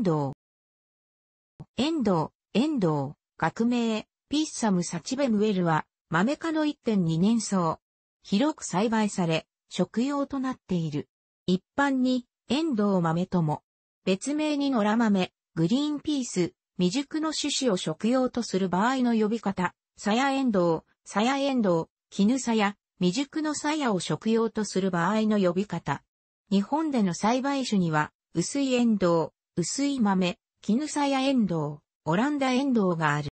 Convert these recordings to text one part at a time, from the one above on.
遠藤。遠藤、遠藤、学名、ピッサムサチベムエルは、豆科の1.2年草。広く栽培され、食用となっている。一般に、遠藤豆とも。別名にノラ豆、グリーンピース、未熟の種子を食用とする場合の呼び方、さや遠藤、さや遠藤、絹さや、未熟の鞘を食用とする場合の呼び方。日本での栽培種には、薄い遠藤、薄い豆、絹さや遠藤、オランダ遠藤がある。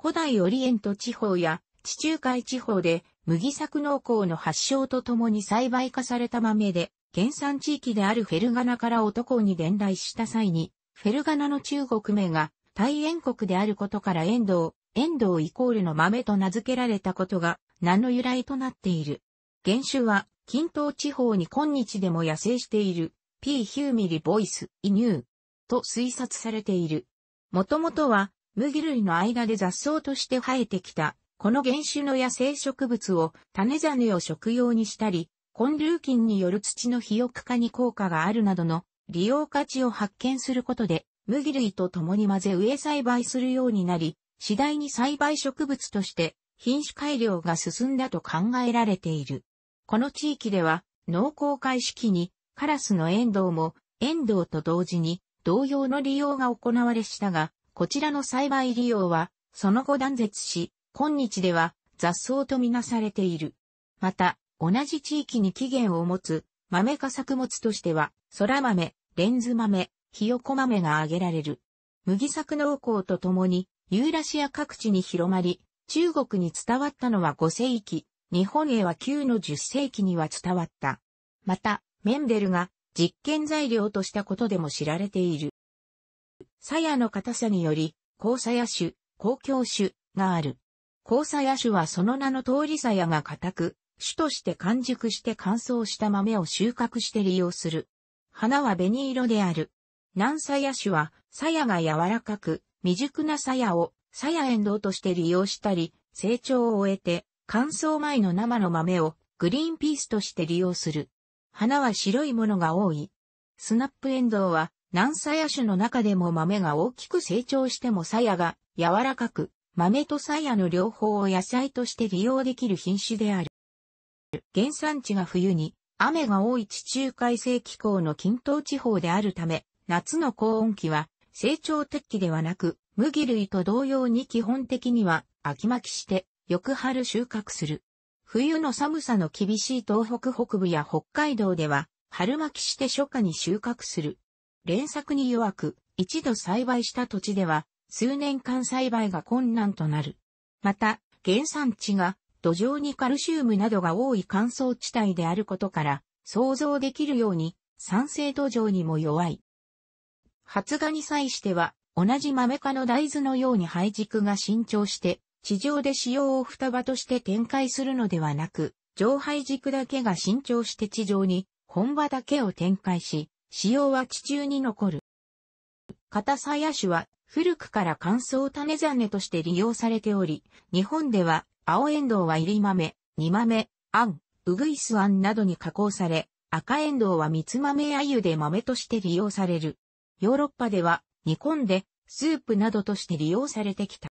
古代オリエント地方や地中海地方で麦作農耕の発祥とともに栽培化された豆で、原産地域であるフェルガナから男に伝来した際に、フェルガナの中国名が大円国であることから遠藤、遠藤イコールの豆と名付けられたことが名の由来となっている。原種は、近東地方に今日でも野生している P. ヒューミリボイス、イニューと推察されている。もともとは麦類の間で雑草として生えてきた、この原種の野生植物を種々を食用にしたり、根粒菌による土の肥沃化に効果があるなどの利用価値を発見することで、麦類と共に混ぜ植え栽培するようになり、次第に栽培植物として品種改良が進んだと考えられている。この地域では農耕開始期にカラスの遠藤も、遠藤と同時に同様の利用が行われしたが、こちらの栽培利用は、その後断絶し、今日では雑草とみなされている。また、同じ地域に起源を持つ豆化作物としては、空豆、レンズ豆、ひよこ豆が挙げられる。麦作農耕とともに、ユーラシア各地に広まり、中国に伝わったのは5世紀、日本へは9の10世紀には伝わった。また、メンデルが実験材料としたことでも知られている。鞘の硬さにより、交鞘種、公共種がある。交鞘種はその名の通り鞘が硬く、種として完熟して乾燥した豆を収穫して利用する。花は紅色である。南鞘種は、鞘が柔らかく、未熟な鞘を、鞘エンドウとして利用したり、成長を終えて、乾燥前の生の豆を、グリーンピースとして利用する。花は白いものが多い。スナップエンドウは南鞘種の中でも豆が大きく成長しても鞘が柔らかく、豆と鞘の両方を野菜として利用できる品種である。原産地が冬に雨が多い地中海性気候の均等地方であるため、夏の高温期は成長適期ではなく、麦類と同様に基本的には秋巻きして、翌春収穫する。冬の寒さの厳しい東北北部や北海道では、春巻きして初夏に収穫する。連作に弱く、一度栽培した土地では、数年間栽培が困難となる。また、原産地が土壌にカルシウムなどが多い乾燥地帯であることから、想像できるように、酸性土壌にも弱い。発芽に際しては、同じ豆科の大豆のように配軸が伸長して、地上で使用を双葉として展開するのではなく、上背軸だけが伸長して地上に本場だけを展開し、使用は地中に残る。片鞘種は古くから乾燥種種として利用されており、日本では青エンドウは入り豆、煮豆、あん、うぐいすあんなどに加工され、赤エンドウは蜜豆鮎で豆として利用される。ヨーロッパでは煮込んでスープなどとして利用されてきた。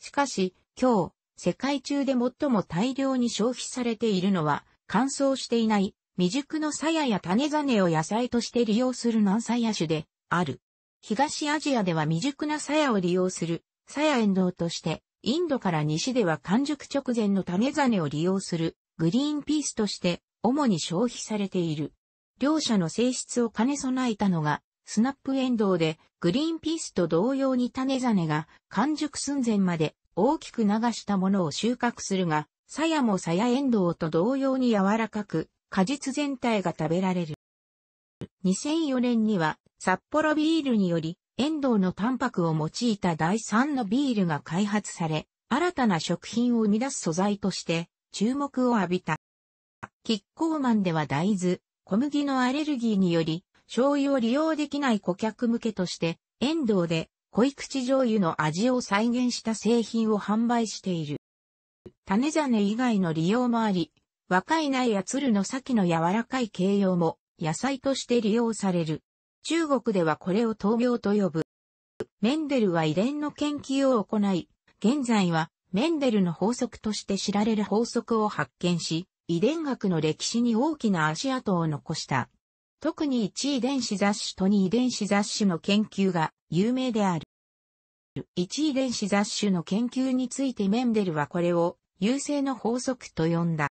しかし、今日、世界中で最も大量に消費されているのは、乾燥していない未熟の鞘や種種を野菜として利用する南鞘種である。東アジアでは未熟な鞘を利用する鞘沿道として、インドから西では完熟直前の種種を利用するグリーンピースとして主に消費されている。両者の性質を兼ね備えたのがスナップエンドウで、グリーンピースと同様に種種が完熟寸前まで大きく流したものを収穫するが、鞘も鞘エンドウと同様に柔らかく、果実全体が食べられる。2004年には、札幌ビールにより、エンドウのタンパクを用いた第3のビールが開発され、新たな食品を生み出す素材として、注目を浴びた。キッコーマンでは大豆、小麦のアレルギーにより、醤油を利用できない顧客向けとして、遠藤で濃い口醤油の味を再現した製品を販売している。種種以外の利用もあり、若い苗や鶴の先の柔らかい形容も野菜として利用される。中国ではこれを闘病と呼ぶ。メンデルは遺伝の研究を行い、現在はメンデルの法則として知られる法則を発見し、遺伝学の歴史に大きな足跡を残した。特に1遺伝子雑誌と2遺伝子雑誌の研究が有名である。1遺伝子雑種の研究についてメンデルはこれを優勢の法則と呼んだ。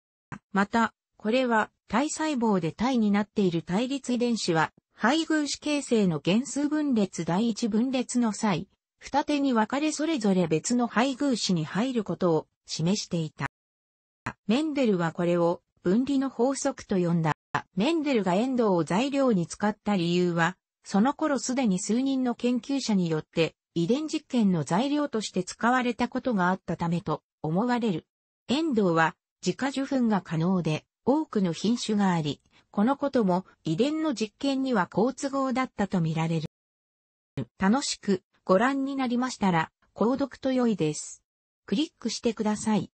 また、これは体細胞で体になっている対立遺伝子は配偶子形成の原数分裂第一分裂の際、二手に分かれそれぞれ別の配偶子に入ることを示していた。メンデルはこれを分離の法則と呼んだ。メンデルが遠藤を材料に使った理由は、その頃すでに数人の研究者によって遺伝実験の材料として使われたことがあったためと思われる。遠藤は自家受粉が可能で多くの品種があり、このことも遺伝の実験には好都合だったとみられる。楽しくご覧になりましたら、購読と良いです。クリックしてください。